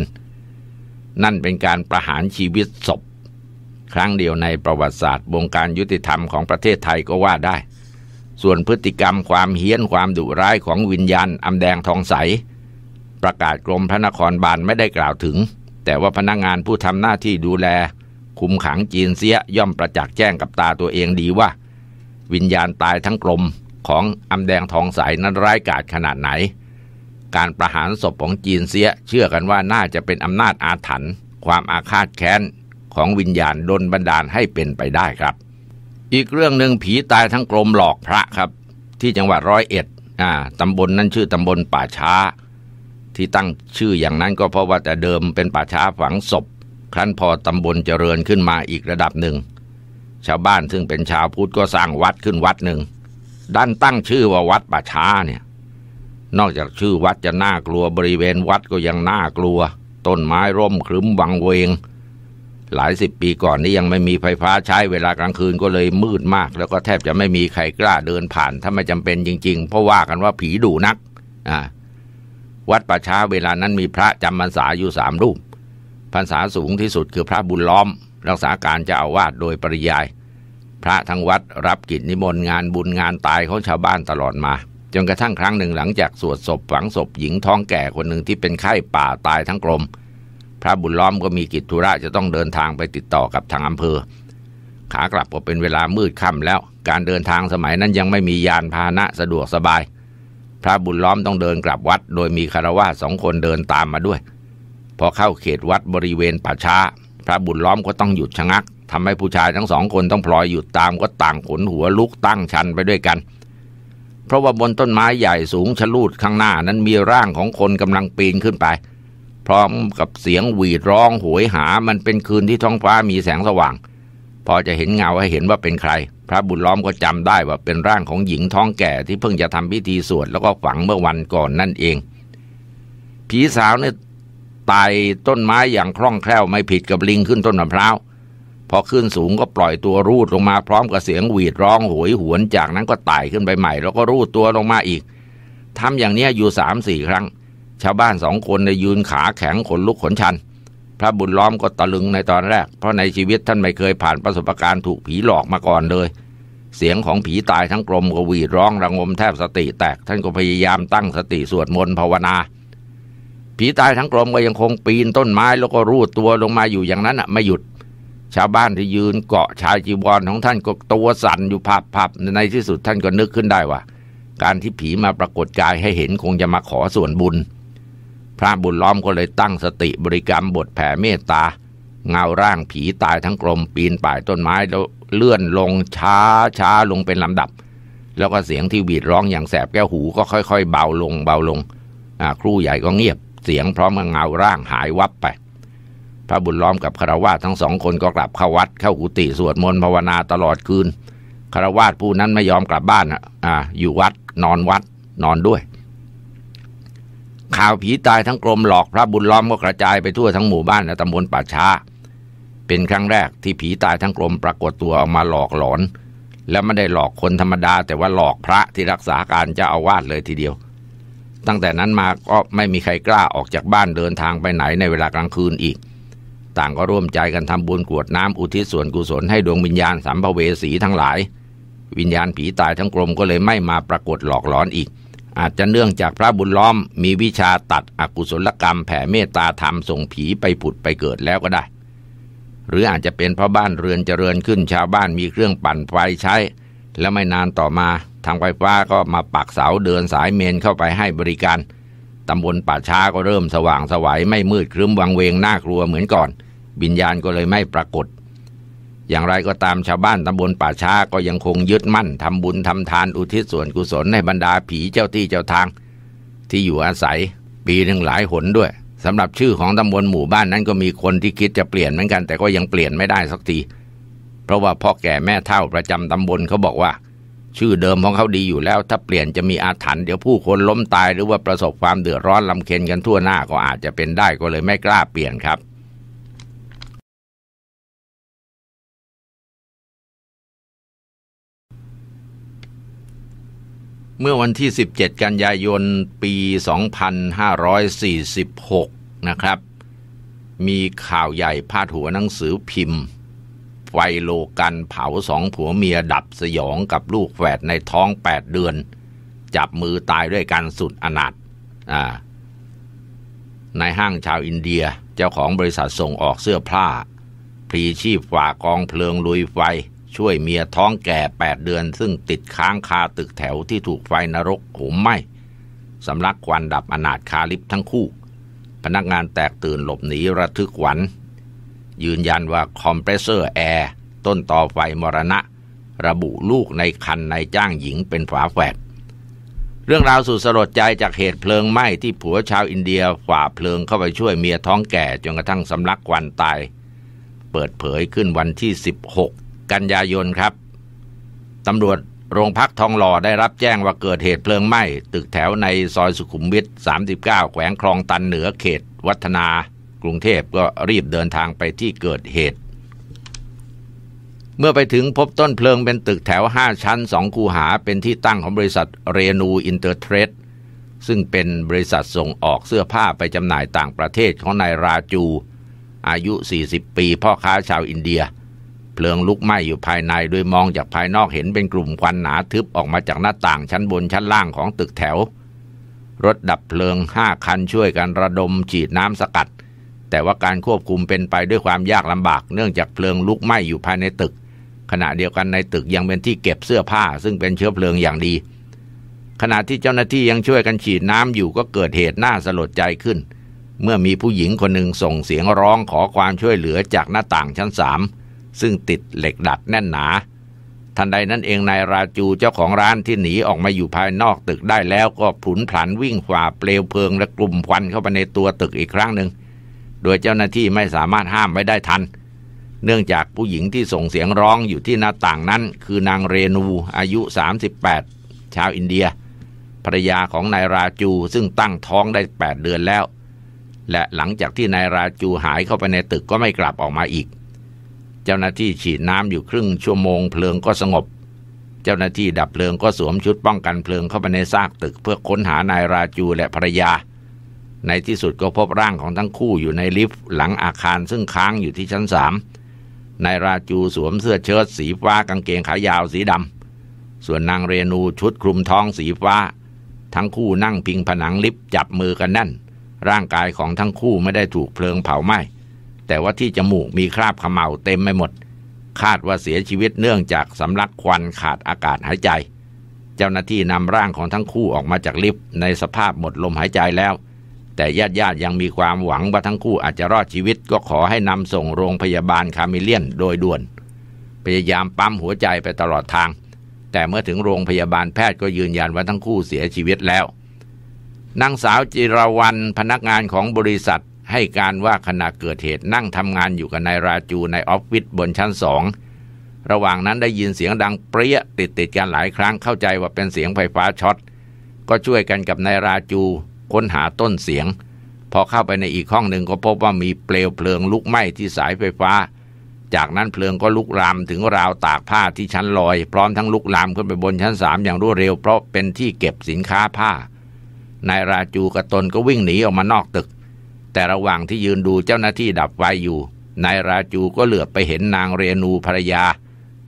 นั่นเป็นการประหารชีวิตศพ ครั้งเดียวในประวัติศาสตร์วงการยุติธรรมของประเทศไทยก็ว่าได้ ส่วนพฤติกรรมความเฮี้ยนความดุร้ายของวิญญาณอำแดงทองใสประกาศกรมพระนครบาลไม่ได้กล่าวถึง แต่ว่าพนักงงานผู้ทำหน้าที่ดูแลคุมขังจีนเสียย่อมประจักษ์แจ้งกับตาตัวเองดีว่าวิญญาณตายทั้งกลมของอำแดงทองใสนั้นร้ายกาจขนาดไหน การประหารศพของจีนเสียเชื่อกันว่าน่าจะเป็นอำนาจอาถรรพ์ความอาฆาตแค้นของวิญญาณดนบันดาลให้เป็นไปได้ครับ อีกเรื่องหนึ่งผีตายทั้งกลมหลอกพระครับ ที่จังหวัดร้อยเอ็ดอ่าตำบลนนั้นชื่อตำบลป่าช้า ที่ตั้งชื่ออย่างนั้นก็เพราะว่าแต่เดิมเป็นป่าช้าฝังศพ ครั้นพอตำบลเจริญขึ้นมาอีกระดับหนึ่งชาวบ้านซึ่งเป็นชาวพุทธก็สร้างวัดขึ้นวัดหนึ่งดันตั้งชื่อว่าวัดป่าช้าเนี่ยนอกจากชื่อวัดจะน่ากลัวบริเวณวัดก็ยังน่ากลัวต้นไม้ร่มครึ้มวังเวง หลายสิบปีก่อนนี้ยังไม่มีไฟฟ้าใช้ เวลากลางคืนก็เลยมืดมาก แล้วก็แทบจะไม่มีใครกล้าเดินผ่าน ถ้าไม่จำเป็นจริงๆ เพราะว่ากันว่าผีดุนักอ่าวัดป่าช้าเวลานั้นมีพระจำพรรษาอยู่สามรูปพรรษาสูงที่สุดคือพระบุญล้อมรักษาการจะอาวาสโดยปริยาย พระทั้งวัดรับกิจนิมนต์งานบุญงานตายของชาวบ้านตลอดมาจนกระทั่งครั้งหนึ่งหลังจากสวดศพฝังศพหญิงท้องแก่คนหนึ่งที่เป็นไข้ป่าตายทั้งกลม พระบุญล้อมก็มีกิจธุระจะต้องเดินทางไปติดต่อกับทางอำเภอ ขากลับก็เป็นเวลามืดค่ำแล้วการเดินทางสมัยนั้นยังไม่มียานพาหนะสะดวกสบาย พระบุญล้อมต้องเดินกลับวัด โดยมีคารวะสองคนเดินตามมาด้วยพอเข้าเขตวัดบริเวณป่าช้าระบุญล้อมก็ต้องหยุดชะงักทำให้ผู้ชายทั้งสองคนต้องพลอยหยุดตามก็ต่างขนหัวลุกตั้งชันไปด้วยกัน เพราะว่าบนต้นไม้ใหญ่สูงชะลูดข้างหน้า นั้นมีร่างของคนกำลังปีนขึ้นไป พร้อมกับเสียงหวีดร้องหวยหามันเป็นคืนที่ท้องฟ้ามีแสงสว่าง พอจะเห็นเงาให้เห็นว่าเป็นใคร พระบุญล้อมก็จำได้ว่าเป็นร่างของหญิงท้องแก่ที่เพิ่งจะทำพิธีสวดแล้วก็ฝังเมื่อวันก่อนนั่นเองผีสาวเนี่ยไต่ต้นไม้อย่างคล่องแคล่วไม่ผิดกับลิงขึ้นต้นมะพร้าวพอขึ้นสูงก็ปล่อยตัวรูดลงมาพร้อมกับเสียงหวีดร้องโหยหวนจากนั้นก็ไต่ขึ้นไปใหม่แล้วก็รูดตัวลงมาอีกทำอย่างนี้อยู่สามสี่ครั้งชาวบ้านสองคนในยืนขาแข็งขนลุกขนชัน พระบุญล้อมก็ตะลึงในตอนแรกเพราะในชีวิตท่านไม่เคยผ่านประสบการณ์ถูกผีหลอกมาก่อนเลยเสียงของผีตายทั้งกลมก็หวีดร้องระงมแทบสติแตก ท่านก็พยายามตั้งสติสวดมนต์ภาวนาผีตายทั้งกลมก็ยังคงปีนต้นไม้แล้วก็รูดตัวลงมาอยู่อย่างนั้นอ่ะไม่หยุด ชาวบ้านที่ยืนเกาะชายจีวรของท่านก็ตัวสั่นอยู่พับๆในที่สุดท่านก็นึกขึ้นได้ว่า การที่ผีมาปรากฏกายให้เห็นคงจะมาขอส่วนบุญ พระบุญล้อมก็เลยตั้งสติบริกรรมบทแผ่เมตตา เงาร่างผีตายทั้งกลม ปีนป่ายต้นไม้แล้วเลื่อนลงช้าช้าลงเป็นลำดับ แล้วก็เสียงที่หวีดร้องอย่างแสบแก้วหูก็ค่อย ๆ เบาลงเบาลงครูใหญ่ก็เงียบเสียงพร้อมกับเงาร่างหายวับไป พระบุญล้อมกับคารวาสทั้งสองคนก็กลับเข้าวัดเข้ากุฏิสวดมนต์ภาวนาตลอดคืนคารวาสผู้นั้นไม่ยอมกลับบ้านอ่ะอยู่วัดนอนวัด นอนด้วย ข่าวผีตายทั้งกรมหลอกพระบุญล้อมก็กระจายไปทั่วทั้งหมู่บ้านและตำบลป่าช้าเป็นครั้งแรกที่ผีตายทั้งกรมปรากฏตัวออกมาหลอกหลอน และไม่ได้หลอกคนธรรมดา แต่ว่าหลอกพระที่รักษาการเจ้าอาวาสเลยทีเดียวตั้งแต่นั้นมาก็ไม่มีใครกล้าออกจากบ้านเดินทางไปไหนในเวลากลางคืนอีก ต่างก็ร่วมใจกันทำบุญกวดน้ำอุทิศส่วนกุศลให้ดวงวิญญาณสัมภเวสีทั้งหลาย วิญญาณผีตายทั้งกลมก็เลยไม่มาปรากฏหลอกหลอนอีก อาจจะเนื่องจากพระบุญล้อมมีวิชาตัดอกุศลกรรมแผ่เมตตาธรรมส่งผีไปผุดไปเกิดแล้วก็ได้ หรืออาจจะเป็นเพราะบ้านเรือนเจริญขึ้น ชาวบ้านมีเครื่องปั่นไฟใช้ และไม่นานต่อมาทางไฟฟ้าก็มาปักเสาเดินสายเมนเข้าไปให้บริการ ตำบลป่าช้าก็เริ่มสว่างสวยไม่มืดครึ้มวังเวงน่ากลัวเหมือนก่อนวิญญาณก็เลยไม่ปรากฏ อย่างไรก็ตามชาวบ้านตำบลป่าช้าก็ยังคงยึดมั่น ทำบุญทำทานอุทิศส่วนกุศลให้บรรดาผีเจ้าที่เจ้าทาง ที่อยู่อาศัยปีหนึ่งหลายหนด้วยสำหรับชื่อของตำบลหมู่บ้านนั้นก็มีคนที่คิดจะเปลี่ยนเหมือนกัน แต่ก็ยังเปลี่ยนไม่ได้สักทีเพราะว่าพ่อแก่แม่เฒ่าประจำตำบลเขาบอกว่าชื่อเดิมของเขาดีอยู่แล้วถ้าเปลี่ยนจะมีอาถรรพ์เดี๋ยวผู้คนล้มตายหรือว่าประสบความเดือดร้อนลำเค็นกันทั่วหน้าก็อาจจะเป็นได้ก็เลยไม่กล้าเปลี่ยนครับ เมื่อวันที่ 17 กันยายนปี 2546 นะครับ มีข่าวใหญ่พาดหัวหนังสือพิมพ์ไฟโลกันเผาสองผัวเมียดับสยองกับลูกแฝดในท้องแปดเดือน จับมือตายด้วยกันสุดอนาถในายห้างชาวอินเดียเจ้าของบริษัทส่งออกเสื้อผ้าพลีชีพฝ่ากองเพลิงลุยไฟ ช่วยเมียท้องแก่แปดเดือน ซึ่งติดค้างคาตึกแถวที่ถูกไฟนรกโหมไหมสำลักควันดับอนาถคาลิปทั้งคู่ พนักงานแตกตื่นหลบหนีระทึกขวัญยืนยันว่าคอมเพรสเซอร์แอร์ต้นต่อไฟมรณะ ระบุลูกในคันในจ้างหญิงเป็นฝาแฝดเรื่องราวสุดสลดใจจากเหตุเพลิงไหม้ที่ผัวชาวอินเดียฝ่าเพลิงเข้าไปช่วยเมียท้องแก่ จนกระทั่งสำลักควันตายเปิดเผยขึ้นวันที่ 16 กันยายนครับ ตำรวจโรงพักทองหล่อได้รับแจ้งว่าเกิดเหตุเพลิงไหม้ตึกแถวในซอยสุขุมวิท 39 แขวงคลองตันเหนือเขตวัฒนากรุงเทพก็รีบเดินทางไปที่เกิดเหตุ เมื่อไปถึงพบต้นเพลิงเป็นตึกแถว 5 ชั้น 2 คูหาเป็นที่ตั้งของบริษัทเรนูอินเตอร์เทรดซึ่งเป็นบริษัทส่งออกเสื้อผ้าไปจำหน่ายต่างประเทศของนายราจูอายุ 40 ปีพ่อค้าชาวอินเดีย เพลิงลุกไหม้อยู่ภายในโดยมองจากภายนอกเห็นเป็นกลุ่มควันหนาทึบออกมาจากหน้าต่างชั้นบนชั้นล่างของตึกแถว รถดับเพลิงห้าคันช่วยกันระดมฉีดน้ำสกัดแต่ว่าการควบคุมเป็นไปด้วยความยากลำบากเนื่องจากเพลิงลุกไหม้อยู่ภายในตึก ขณะเดียวกันในตึกยังเป็นที่เก็บเสื้อผ้าซึ่งเป็นเชื้อเพลิงอย่างดี ขณะที่เจ้าหน้าที่ยังช่วยกันฉีดน้ำอยู่ก็เกิดเหตุน่าสลดใจขึ้น เมื่อมีผู้หญิงคนหนึ่งส่งเสียงร้องขอความช่วยเหลือจากหน้าต่างชั้นสาม ซึ่งติดเหล็กดัดแน่นหนา ทันใดนั้นเองนายราจูเจ้าของร้านที่หนีออกมาอยู่ภายนอกตึกได้แล้วก็ผุนผันวิ่งฝ่าเปลวเพลิงและกลุ่มควันเข้าไปในตัวตึกอีกครั้งหนึ่งโดยเจ้าหน้าที่ไม่สามารถห้ามไว้ได้ทัน เนื่องจากผู้หญิงที่ส่งเสียงร้องอยู่ที่หน้าต่างนั้น คือนางเรนูอายุ 38 ชาวอินเดีย ภรรยาของนายราจูซึ่งตั้งท้องได้ 8 เดือนแล้ว และหลังจากที่นายราจูหายเข้าไปในตึกก็ไม่กลับออกมาอีก เจ้าหน้าที่ฉีดน้ำอยู่ครึ่งชั่วโมงเพลิงก็สงบ เจ้าหน้าที่ดับเพลิงก็สวมชุดป้องกันเพลิงเข้าไปในซากตึกเพื่อค้นหานายราจูและภรรยาในที่สุดก็พบร่างของทั้งคู่อยู่ในลิฟต์ หลังอาคารซึ่งค้างอยู่ที่ชั้นสามนายราจูสวมเสื้อเชิ้ตสีฟ้ากางเกงขายาวสีดำส่วนนางเรนูชุดคลุมท้องสีฟ้า ทั้งคู่นั่งพิงผนังลิฟต์จับมือกันแน่น ร่างกายของทั้งคู่ไม่ได้ถูกเพลิงเผาไหม้ แต่ว่าที่จมูกมีคราบขมเหลาเต็มไปหมด คาดว่าเสียชีวิตเนื่องจากสำลักควันขาดอากาศหายใจ เจ้าหน้าที่นำร่างของทั้งคู่ออกมาจากลิฟต์ในสภาพหมดลมหายใจแล้วแต่ญาติญาติยังมีความหวังว่าทั้งคู่อาจจะรอดชีวิต ก็ขอให้นำส่งโรงพยาบาลคาเมเลียนโดยด่วน พยายามปั๊มหัวใจไปตลอดทาง แต่เมื่อถึงโรงพยาบาลแพทย์ก็ยืนยันว่าทั้งคู่เสียชีวิตแล้วนางสาวจิรวรรณพนักงานของบริษัทให้การว่าขณะเกิดเหตุนั่งทำงานอยู่กับนายราจูในออฟฟิศบนชั้นสอง ระหว่างนั้นได้ยินเสียงดังเปรี้ยติดติดกันหลายครั้งเข้าใจว่าเป็นเสียงไฟฟ้าช็อต ก็ช่วยกันกับนายราจูค้นหาต้นเสียงพอเข้าไปในอีกห้องหนึ่งก็พบว่ามีเปลวเพลิงลุกไหม้ที่สายไฟฟ้า จากนั้นเพลิงก็ลุกลามถึงราวตากผ้าที่ชั้นลอย พร้อมทั้งลุกลามขึ้นไปบนชั้นสามอย่างรวดเร็วเพราะเป็นที่เก็บสินค้าผ้านายราจูกับตนก็วิ่งหนีออกมานอกตึก แต่ระหว่างที่ยืนดูเจ้าหน้าที่ดับไฟอยู่นายราจูก็เหลือบไปเห็นนางเรนูภรรยา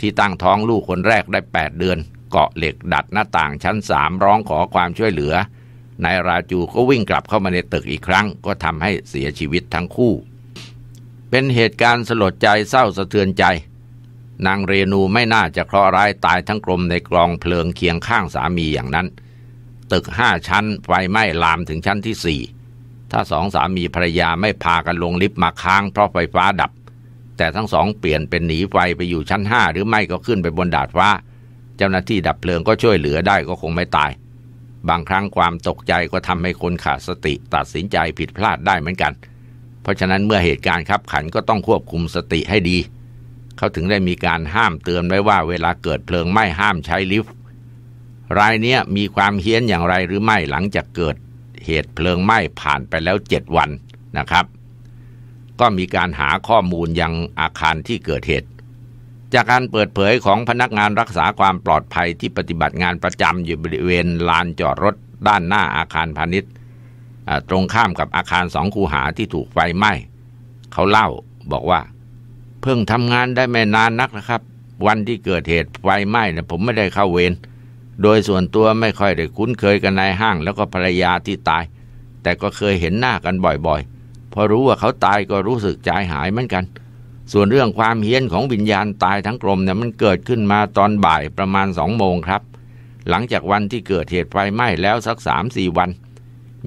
ที่ตั้งท้องลูกคนแรกได้8เดือน เกาะเหล็กดัดหน้าต่างชั้นสามร้องขอความช่วยเหลือนายราจูก็วิ่งกลับเข้ามาในตึกอีกครั้งก็ทำให้เสียชีวิตทั้งคู่ เป็นเหตุการณ์สลดใจเศร้าสะเทือนใจ นางเรนูไม่น่าจะเคราะห์ร้ายตายทั้งกลมในกลองเพลิงเคียงข้างสามีอย่างนั้น ตึกห้าชั้นไฟไหม้ลามถึงชั้นที่สี่ถ้าสองสามีภรรยาไม่พากันลงลิฟต์มาค้างเพราะไฟฟ้าดับ แต่ทั้งสอง เปลี่ยนเป็นหนีไฟไปอยู่ชั้นห้าหรือไม่ก็ขึ้นไปบนดาดฟ้าเจ้าหน้าที่ดับเพลิงก็ช่วยเหลือได้ก็คงไม่ตายบางครั้งความตกใจก็ทำให้คนขาดสติตัดสินใจผิดพลาดได้เหมือนกัน เพราะฉะนั้นเมื่อเหตุการณ์ขับขันก็ต้องควบคุมสติให้ดี เขาถึงได้มีการห้ามเตือนไว้ว่าเวลาเกิดเพลิงไหม้ห้ามใช้ลิฟต์รายนี้มีความเฮี้ยนอย่างไรหรือไม่หลังจากเกิดเหตุเพลิงไหม้ผ่านไปแล้ว 7 วันนะครับ ก็มีการหาข้อมูลยังอาคารที่เกิดเหตุจากการเปิดเผยของพนักงานรักษาความปลอดภัยที่ปฏิบัติงานประจำอยู่บริเวณลานจอดรถด้านหน้าอาคารพาณิชย์ตรงข้ามกับอาคารสองคูหาที่ถูกไฟไหม้ เขาเล่าบอกว่า เพิ่งทำงานได้ไม่นานนักนะครับ วันที่เกิดเหตุไฟไหม้นะผมไม่ได้เข้าเวรโดยส่วนตัวไม่ค่อยได้คุ้นเคยกันนายห้างแล้วก็ภรรยาที่ตาย แต่ก็เคยเห็นหน้ากันบ่อยๆ พอรู้ว่าเขาตายก็รู้สึกใจหายเหมือนกันส่วนเรื่องความเฮี้ยนของวิญญาณตายทั้งกลมเนี่ยมันเกิดขึ้นมาตอนบ่ายประมาณสองโมงครับ หลังจากวันที่เกิดเหตุไฟไหม้แล้วสักสามสี่วัน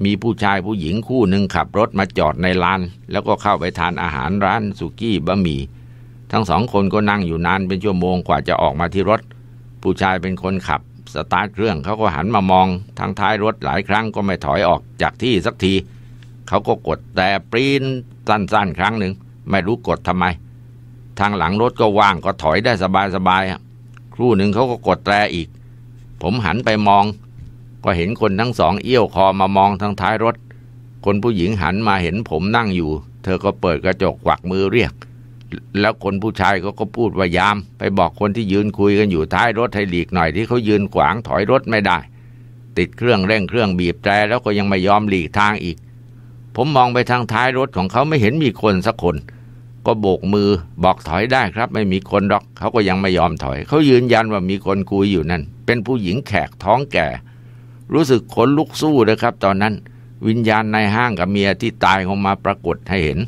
มีผู้ชายผู้หญิงคู่หนึ่งขับรถมาจอดในลานแล้วก็เข้าไปทานอาหารร้าน สุกี้บะหมี่ ทั้งสองคนก็นั่งอยู่นานเป็นชั่วโมงกว่าจะออกมาที่รถ ผู้ชายเป็นคนขับสตาร์ทเครื่องเขาก็หันมามอง ทางท้ายรถหลายครั้งก็ไม่ถอยออกจากที่สักทีเขาก็กดแต่ปรีนสั้นๆครั้งหนึ่งไม่รู้กดทำไมทางหลังรถก็ว่างก็ถอยได้สบายๆครู่หนึ่งเขาก็กดแตรอีก ผมหันไปมอง ก็เห็นคนทั้งสองเอี้ยวคอมามองทางท้ายรถ คนผู้หญิงหันมาเห็นผมนั่งอยู่ เธอก็เปิดกระจกกวักมือเรียก แล้วคนผู้ชายเขาก็พูดว่ายาม ไปบอกคนที่ยืนคุยกันอยู่ท้ายรถให้หลีกหน่อยที่เขายืนขวางถอยรถไม่ได้ ติดเครื่องเร่งเครื่องบีบแตรแล้วก็ยังไม่ยอมหลีกทางอีก ผมมองไปทางท้ายรถของเขาไม่เห็นมีคนสักคนก็โบกมือบอกถอยได้ครับ ไม่มีคนหรอกเขาก็ยังไม่ยอมถอยเขายืนยันว่ามีคนคุยอยู่นั่นเป็นผู้หญิงแขกท้องแก่ รู้สึกขนลุกสู้นะครับ ตอนนั้น วิญญาณในห้างกับเมียที่ตายออกมาปรากฏให้เห็น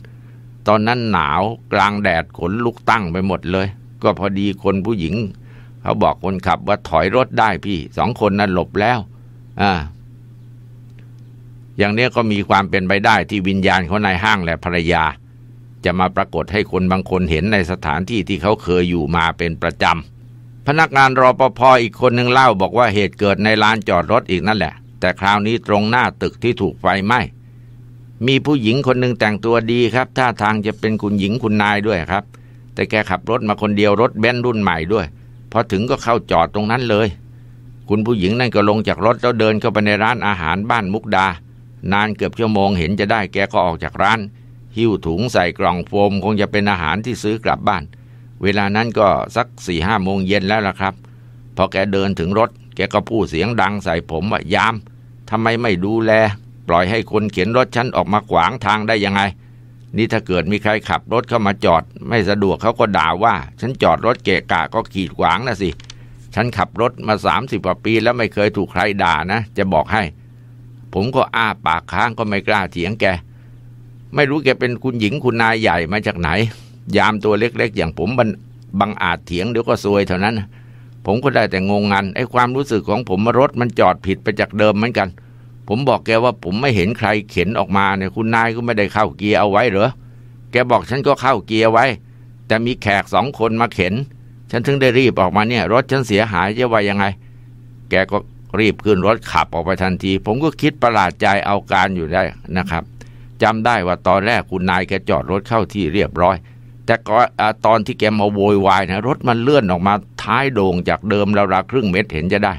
ตอนนั้นหนาวกลางแดดขนลุกตั้งไปหมดเลย ก็พอดีคนผู้หญิงเขาบอกคนขับว่าถอยรถได้พี่สองคนนั้นหลบแล้วอ่าอย่างนี้ก็มีความเป็นไปได้ ที่วิญญาณของนายห้างและภรรยาจะมาปรากฏให้คนบางคนเห็นในสถานที่ที่เขาเคยอยู่มาเป็นประจำพนักงานรอปภออีกคนหนึ่งเล่าบอกว่าเหตุเกิดในลานจอดรถอีกนั่นแหละ แต่คราวนี้ตรงหน้าตึกที่ถูกไฟไหม้มีผู้หญิงคนหนึ่งแต่งตัวดีครับท่าทางจะเป็นคุณหญิงคุณนายด้วยครับ แต่แกขับรถมาคนเดียวรถเบนซ์รุ่นใหม่ด้วยพอถึงก็เข้าจอดตรงนั้นเลย คุณผู้หญิงนั่นก็ลงจากรถแล้วเดินเข้าไปในร้านอาหารบ้านมุกดา นานเกือบชั่วโมงเห็นจะได้ แกก็ออกจากร้านหิ้วถุงใส่กล่องโฟมคงจะเป็นอาหารที่ซื้อกลับบ้าน เวลานั้นก็สักสี่ห้าโมงเย็นแล้วล่ะครับ พอแกเดินถึงรถ แกก็พูดเสียงดังใส่ผมว่ายามทำไมไม่ดูแล ปล่อยให้คนเข็นรถฉันออกมาขวางทางได้ยังไง นี่ถ้าเกิดมีใครขับรถเข้ามาจอด ไม่สะดวกเขาก็ด่าว่า ฉันจอดรถเกะกะก็ขีดขวางนะสิ ฉันขับรถมาสามสิบกว่าปี แล้วไม่เคยถูกใครด่านะจะบอกให้ ผมก็อ้าปากค้างก็ไม่กล้าเถียงแกไม่รู้แกเป็นคุณหญิงคุณนายใหญ่มาจากไหน ยามตัวเล็ก ๆ อย่างผมบังอาจเถียงเดี๋ยวก็ซวยเท่านั้น ผมก็ได้แต่งงงันไอ้ความรู้สึกของผมรถมันจอดผิดไปจากเดิมเหมือนกัน ผมบอกแกว่าผมไม่เห็นใครเข็นออกมาเนี่ยคุณนายก็ไม่ได้เข้าเกียร์เอาไว้เหรอแกบอกฉันก็เข้าเกียร์ไว้ แต่มีแขกสองคนมาเข็นฉันถึงได้รีบออกมาเนี่ย รถฉันเสียหายจะว่ายังไง แกก็รีบขึ้นรถขับออกไปทันที ผมก็คิดประหลาดใจเอาการอยู่ได้นะครับจำได้ว่าตอนแรกคุณนายแกจอดรถเข้าที่เรียบร้อย แต่ก็ตอนที่แกมาโวยวายนะ รถมันเลื่อนออกมาท้ายโด่งจากเดิมราวๆครึ่งเมตรเห็นจะได้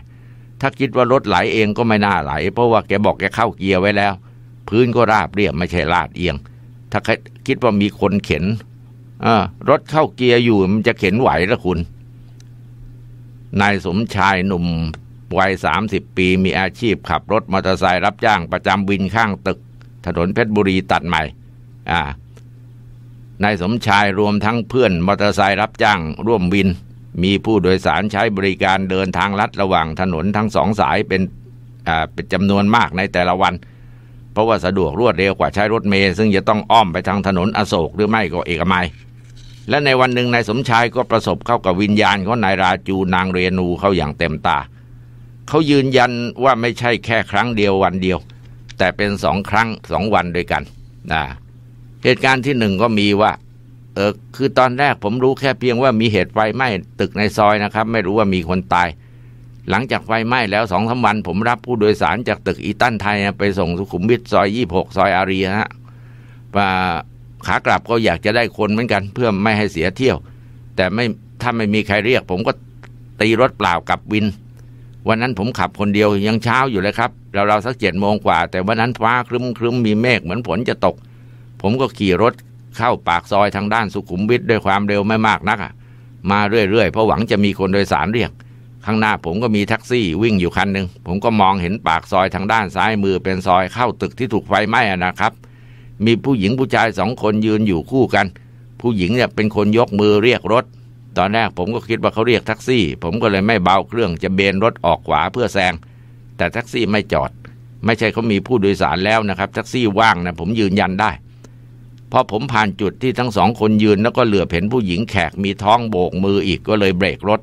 ถ้าคิดว่ารถไหลเองก็ไม่น่าไหล เพราะว่าแกบอกแกเข้าเกียร์ไว้แล้ว พื้นก็ราบเรียบไม่ใช่ลาดเอียง ถ้าคิดว่ามีคนเข็นรถเข้าเกียร์อยู่มันจะเข็นไหวหรือคุณนายสมชายหนุ่มวัยสามสิบปีมีอาชีพ ขับรถมอเตอร์ไซค์รับจ้างประจำวินข้างตึกถนนเพชรบุรีตัดใหม่ อ่า นายสมชายรวมทั้งเพื่อน มอเตอร์ไซค์รับจ้างร่วมวิน มีผู้โดยสารใช้บริการเดินทางลัดระหว่างถนนทั้งสองสายเป็นเป็นจำนวนมากในแต่ละวัน เพราะว่าสะดวกรวดเร็วกว่าใช้รถเมล์ซึ่งจะต้องอ้อมไปทางถนนอโศกหรือไม่ก็เอกมัยและในวันหนึ่งนายสมชายก็ประสบเข้ากับวิญญาณของนายราจูนางเรนูเข้าอย่างเต็มตาเขายืนยันว่าไม่ใช่แค่ครั้งเดียววันเดียวแต่เป็นสองครั้งสองวันด้วยกันนะเหตุการณ์ที่หนึ่งก็มีว่าเออคือตอนแรกผมรู้แค่เพียงว่ามีเหตุไฟไหม้ตึกในซอยนะครับ ไม่รู้ว่ามีคนตาย หลังจากไฟไหม้แล้วสองสาวันผมรับผู้โดยสารจากตึกอีตันไทยไปส่งสุขุมวิทซอยยี่หกซอยอารีฮะมาขากลับก็อยากจะได้คนเหมือนกัน เพื่อไม่ให้เสียเที่ยว แต่ไม่ถ้าไม่มีใครเรียกผมก็ตีรถเปล่ากับวินวันนั้นผมขับคนเดียวยังเช้าอยู่เลยครับ เราเราสักเจ็ดโมงกว่า แต่วันนั้นฟ้าครึ้มครึ้มมีเมฆเหมือนฝนจะตก ผมก็ขี่รถเข้าปากซอยทางด้านสุขุมวิทด้วยความเร็วไม่มากนักมาเรื่อยๆ เพราะหวังจะมีคนโดยสารเรียก ข้างหน้าผมก็มีแท็กซี่วิ่งอยู่คันหนึ่งผมก็มองเห็นปากซอยทางด้านซ้ายมือเป็นซอยเข้าตึกที่ถูกไฟไหม้นะครับ มีผู้หญิงผู้ชายสองคนยืนอยู่คู่กัน ผู้หญิงเนี่ยเป็นคนยกมือเรียกรถตอนแรกผมก็คิดว่าเขาเรียกแท็กซี่ ผมก็เลยไม่เบาเครื่องจะเบนรถออกขวาเพื่อแซง แต่แท็กซี่ไม่จอด ไม่ใช่เขามีผู้โดยสารแล้วนะครับแท็กซี่ว่างนะผมยืนยันได้ พอผมผ่านจุดที่ทั้งสองคนยืนแล้วก็เหลือเห็นผู้หญิงแขกมีท้องโบกมืออีกก็เลยเบรกรถ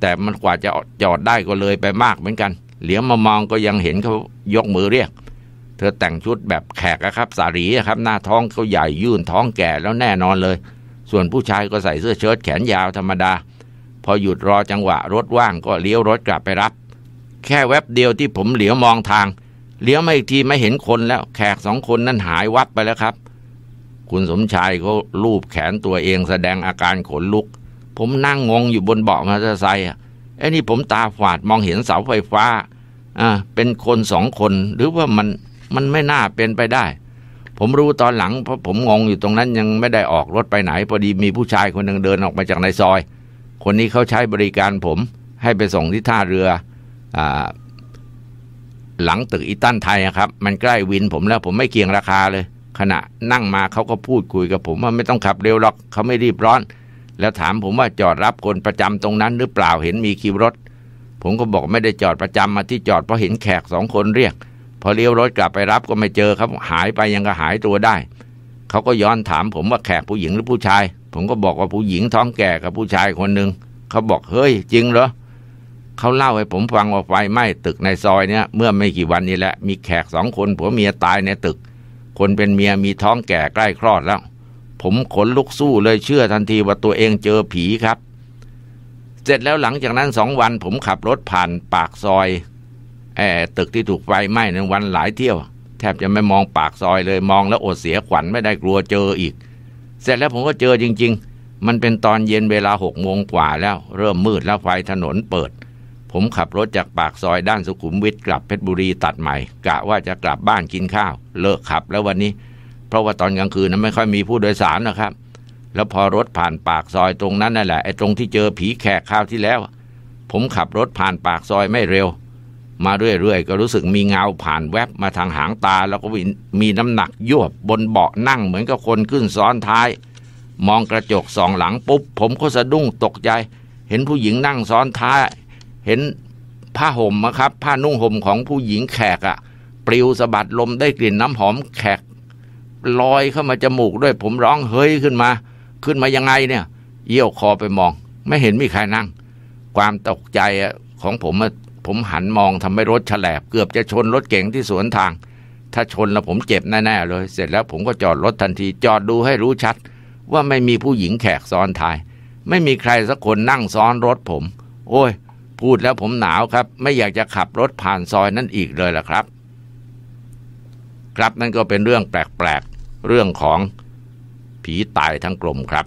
แต่มันกว่าจะจอดได้ก็เลยไปมากเหมือนกัน เหลียวมามองก็ยังเห็นเขายกมือเรียก เธอแต่งชุดแบบแขกครับ สารีครับหน้าท้องเขาใหญ่ยื่นท้องแก่แล้วแน่นอนเลยส่วนผู้ชายก็ใส่เสื้อเชิ้ตแขนยาวธรรมดา พอหยุดรอจังหวะรถว่างก็เลี้ยวรถกลับไปรับ แค่แวบเดียวที่ผมเหลียวมองทางเลี้ยวมาอีกทีไม่เห็นคนแล้ว แขกสองคนนั้นหายวับไปแล้วครับ คุณสมชายเขาลูบแขนตัวเองแสดงอาการขนลุก ผมนั่งงงอยู่บนเบาะมอเตอร์ไซค์อะไอ้นี่ผมตาฝาดมองเห็นเสาไฟฟ้าอ่าเป็นคนสองคน หรือว่ามันมันไม่น่าเป็นไปได้ผมรู้ตอนหลัง เพราะผมงงอยู่ตรงนั้นยังไม่ได้ออกรถไปไหน พอดีมีผู้ชายคนหนึ่งเดินออกมาจากในซอย คนนี้เขาใช้บริการผมให้ไปส่งที่ท่าเรืออหลังตึกอิตันไทยครับ มันใกล้วินผมแล้วผมไม่เกี่ยงราคาเลย ขณะนั่งมาเขาก็พูดคุยกับผมว่าไม่ต้องขับเร็วหรอกเขาไม่รีบร้อน แล้วถามผมว่าจอดรับคนประจำตรงนั้นหรือเปล่าเห็นมีคิวรถ ผมก็บอกไม่ได้จอดประจำมาที่จอดเพราะเห็นแขกสองคนเรียกพอเลี้ยวรถกลับไปรับก็ไม่เจอครับหายไปยังก็หายตัวได้เขาก็ย้อนถาม ผมว่าแขกผู้หญิงหรือผู้ชาย ผมก็บอกว่าผู้หญิงท้องแก่กับผู้ชายคนหนึ่งเขาบอกเฮ้ยจริงเหรอเขาเล่าให้ผมฟังว่าไฟไหม้ตึกในซอยเนี่ยเมื่อไม่กี่วันนี้แหละมีแขกสองคนผัวเมียตายในตึก คนเป็นเมียมีท้องแก่ใกล้คลอดแล้วผมขนลุกสู้เลยเชื่อทันทีว่าตัวเองเจอผีครับ เสร็จแล้วหลังจากนั้นสองวันผมขับรถผ่านปากซอยอตึกที่ถูกไฟไหม้ในวันหลายเที่ยว แทบจะไม่มองปากซอยเลยมองแล้วอดเสียขวัญไม่ได้กลัวเจออีก เสร็จแล้วผมก็เจอจริงๆ มันเป็นตอนเย็นเวลาหกโมงกว่าแล้วเริ่มมืดแล้วไฟถนนเปิดผมขับรถจากปากซอยด้านสุขุมวิทกลับเพชรบุรีตัดใหม่ กะว่าจะกลับบ้านกินข้าว เลิกขับแล้ววันนี้ เพราะว่าตอนกลางคืนนั้นไม่ค่อยมีผู้โดยสารนะครับ แล้วพอรถผ่านปากซอยตรงนั้นนั่นแหละไอ้ตรงที่เจอผีแขกข้าวที่แล้ว ผมขับรถผ่านปากซอยไม่เร็วมาเรื่อยๆก็รู้สึกมีเงาผ่านแวบมาทางหางตาแล้วก็มีน้ำหนัก ยวบบนเบาะนั่ง เหมือนกับคนขึ้นซ้อนท้าย มองกระจกสองหลังปุ๊บผมก็สะดุ้งตกใจ เห็นผู้หญิงนั่งซ้อนท้าย เห็นผ้าห่มนะครับ ผ้านุ่งห่มของผู้หญิงแขกอะปลิวสะบัดลมได้กลิ่นน้ำหอมแขก ลอยเข้ามาจมูกด้วยผมร้องเฮ้ยขึ้นมา ขึ้นมายังไงเนี่ยเยี่ยวคอไปมองไม่เห็นมีใครนั่ง ความตกใจของผมผมหันมองทำให้รถฉลบเกือบจะชนรถเก๋งที่สวนทาง ถ้าชนแล้วผมเจ็บแน่ ๆ เลย เสร็จแล้วผมก็จอดรถทันทีจอดดูให้รู้ชัดว่าไม่มีผู้หญิงแขกซ้อนท้ายไม่มีใครสักคนนั่งซ้อนรถผม โอ้ย พูดแล้วผมหนาวครับ ไม่อยากจะขับรถผ่านซอยนั่นอีกเลยล่ะครับ ครับนั่นก็เป็นเรื่องแปลก ๆ เรื่องของผีตายทั้งกลมครับ